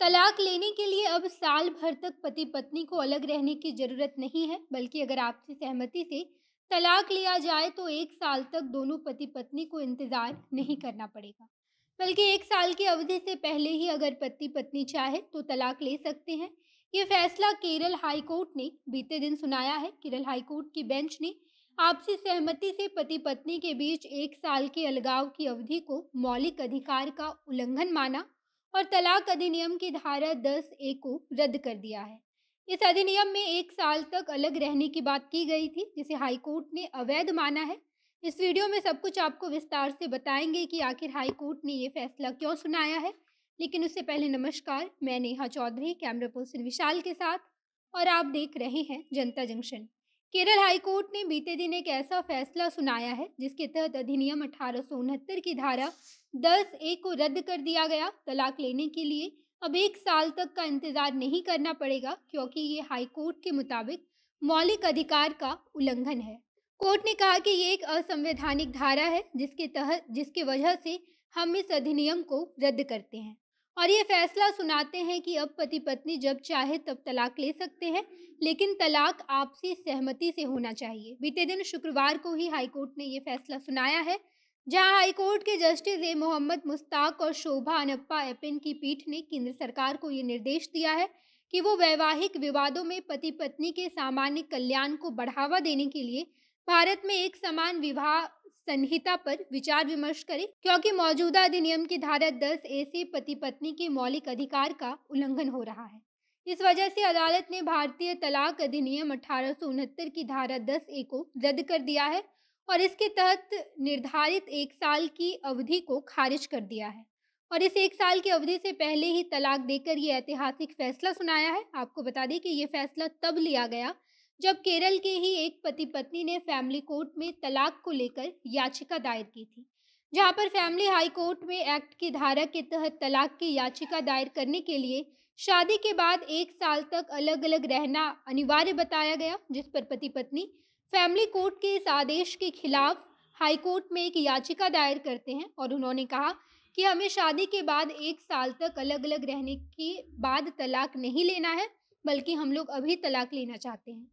तलाक लेने के लिए अब साल भर तक पति पत्नी को अलग रहने की ज़रूरत नहीं है बल्कि अगर आपसी सहमति से तलाक लिया जाए तो एक साल तक दोनों पति पत्नी को इंतज़ार नहीं करना पड़ेगा बल्कि एक साल की अवधि से पहले ही अगर पति पत्नी चाहे तो तलाक ले सकते हैं ये फैसला केरल हाई कोर्ट ने बीते दिन सुनाया है केरल हाई कोर्ट की बेंच ने आपसी सहमति से पति पत्नी के बीच एक साल के अलगाव की अवधि को मौलिक अधिकार का उल्लंघन माना और तलाक अधिनियम की धारा दस ए को रद्द कर दिया है इस अधिनियम में एक साल तक अलग रहने की बात की गई थी जिसे हाईकोर्ट ने अवैध माना है इस वीडियो में सब कुछ आपको विस्तार से बताएंगे कि आखिर हाईकोर्ट ने ये फैसला क्यों सुनाया है लेकिन उससे पहले नमस्कार मैं नेहा चौधरी कैमरा पर्सन विशाल के साथ और आप देख रहे हैं जनता जंक्शन केरल हाईकोर्ट ने बीते दिन एक ऐसा फैसला सुनाया है जिसके तहत अधिनियम अठारह की धारा दस ए को रद्द कर दिया गया तलाक लेने के लिए अब एक साल तक का इंतजार नहीं करना पड़ेगा क्योंकि ये हाईकोर्ट के मुताबिक मौलिक अधिकार का उल्लंघन है कोर्ट ने कहा कि ये एक असंवैधानिक धारा है जिसके तहत जिसके वजह से हम इस अधिनियम को रद्द करते हैं और ये फैसला सुनाते हैं कि अब पति पत्नी जब चाहे तब तलाक ले सकते हैं लेकिन तलाक आपसी सहमति से होना चाहिए बीते दिन शुक्रवार को ही हाईकोर्ट ने ये फैसला सुनाया है जहां हाईकोर्ट के जस्टिस ए मोहम्मद मुस्ताक और शोभा अनप्पा एपिन की पीठ ने केंद्र सरकार को ये निर्देश दिया है कि वो वैवाहिक विवादों में पति पत्नी के सामान्य कल्याण को बढ़ावा देने के लिए भारत में एक समान विवाह संहिता पर विचार विमर्श करें क्योंकि मौजूदा अधिनियम की धारा दस ए से पति पत्नी के मौलिक अधिकार का उल्लंघन हो रहा है इस वजह से अदालत ने भारतीय तलाक अधिनियम अठारह की धारा दस ए को रद्द कर दिया है और इसके तहत निर्धारित एक साल की अवधि को खारिज कर दिया है और इस एक साल की अवधि से पहले ही तलाक देकर ये ऐतिहासिक फैसला सुनाया है आपको बता दें कि ये फैसला तब लिया गया जब केरल के ही एक पति पत्नी ने फैमिली कोर्ट में तलाक को लेकर याचिका दायर की थी जहां पर फैमिली हाई कोर्ट में एक्ट की धारा के तहत तलाक की याचिका दायर करने के लिए शादी के बाद एक साल तक अलग अलग रहना अनिवार्य बताया गया जिस पर पति पत्नी फैमिली कोर्ट के इस आदेश के खिलाफ हाई कोर्ट में एक याचिका दायर करते हैं और उन्होंने कहा कि हमें शादी के बाद एक साल तक अलग अलग रहने के बाद तलाक नहीं लेना है बल्कि हम लोग अभी तलाक लेना चाहते हैं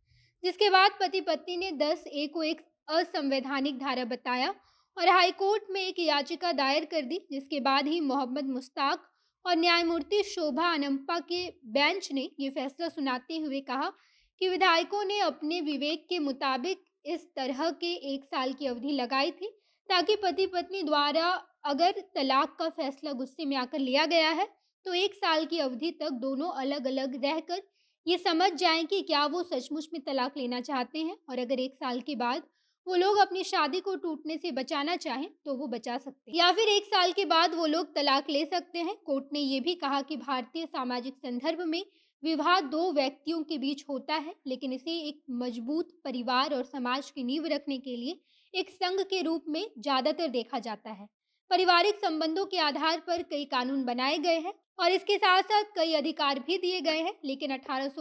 जिसके बाद पति पत्नी ने दस ए को एक असंवैधानिक धारा बताया और हाईकोर्ट में एक याचिका दायर कर दी जिसके बाद ही मोहम्मद मुश्ताक और न्यायमूर्ति शोभा अनंपा के बेंच ने ये फैसला सुनाते हुए कहा कि विधायकों ने अपने विवेक के मुताबिक इस तरह के एक साल की अवधि लगाई थी ताकि पति पत्नी द्वारा अगर तलाक का फैसला गुस्से में आकर लिया गया है तो एक साल की अवधि तक दोनों अलग अलग रहकर ये समझ जाएं कि क्या वो सचमुच में तलाक लेना चाहते हैं और अगर एक साल के बाद वो लोग अपनी शादी को टूटने से बचाना चाहें तो वो बचा सकते हैं या फिर एक साल के बाद वो लोग तलाक ले सकते हैं कोर्ट ने ये भी कहा कि भारतीय सामाजिक संदर्भ में विवाह दो व्यक्तियों के बीच होता है लेकिन इसे एक मजबूत परिवार और समाज की नींव रखने के लिए एक संघ के रूप में ज़्यादातर देखा जाता है पारिवारिक संबंधों के आधार पर कई कानून बनाए गए हैं और इसके साथ साथ कई अधिकार भी दिए गए हैं लेकिन अठारह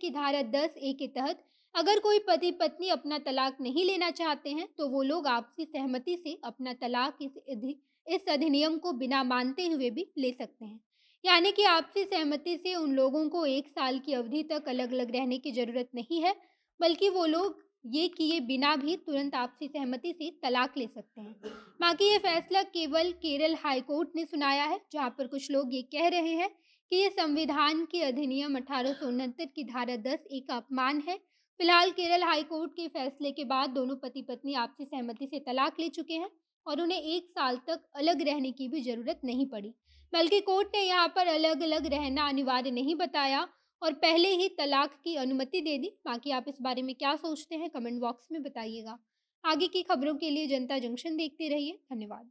की धारा दस ए के तहत अगर कोई पति पत्नी अपना तलाक नहीं लेना चाहते हैं तो वो लोग आपसी सहमति से अपना तलाक इस अधि, इस अधिनियम को बिना मानते हुए भी ले सकते हैं यानी कि आपसी सहमति से उन लोगों को एक साल की अवधि तक अलग अलग रहने की जरूरत नहीं है बल्कि वो लोग ये किए बिना भी तुरंत आपसी सहमति से तलाक ले सकते हैं बाकी ये फैसला केवल केरल हाईकोर्ट ने सुनाया है जहाँ पर कुछ लोग ये कह रहे हैं कि ये संविधान के अधिनियम अठारह सौ उनहत्तर की धारा दस एक अपमान है फिलहाल केरल हाईकोर्ट के फैसले के बाद दोनों पति पत्नी आपसी सहमति से तलाक ले चुके हैं और उन्हें एक साल तक अलग रहने की भी जरूरत नहीं पड़ी बल्कि कोर्ट ने यहाँ पर अलग अलग रहना अनिवार्य नहीं बताया और पहले ही तलाक की अनुमति दे दी बाकी आप इस बारे में क्या सोचते हैं कमेंट बॉक्स में बताइएगा आगे की खबरों के लिए जनता जंक्शन देखते रहिए धन्यवाद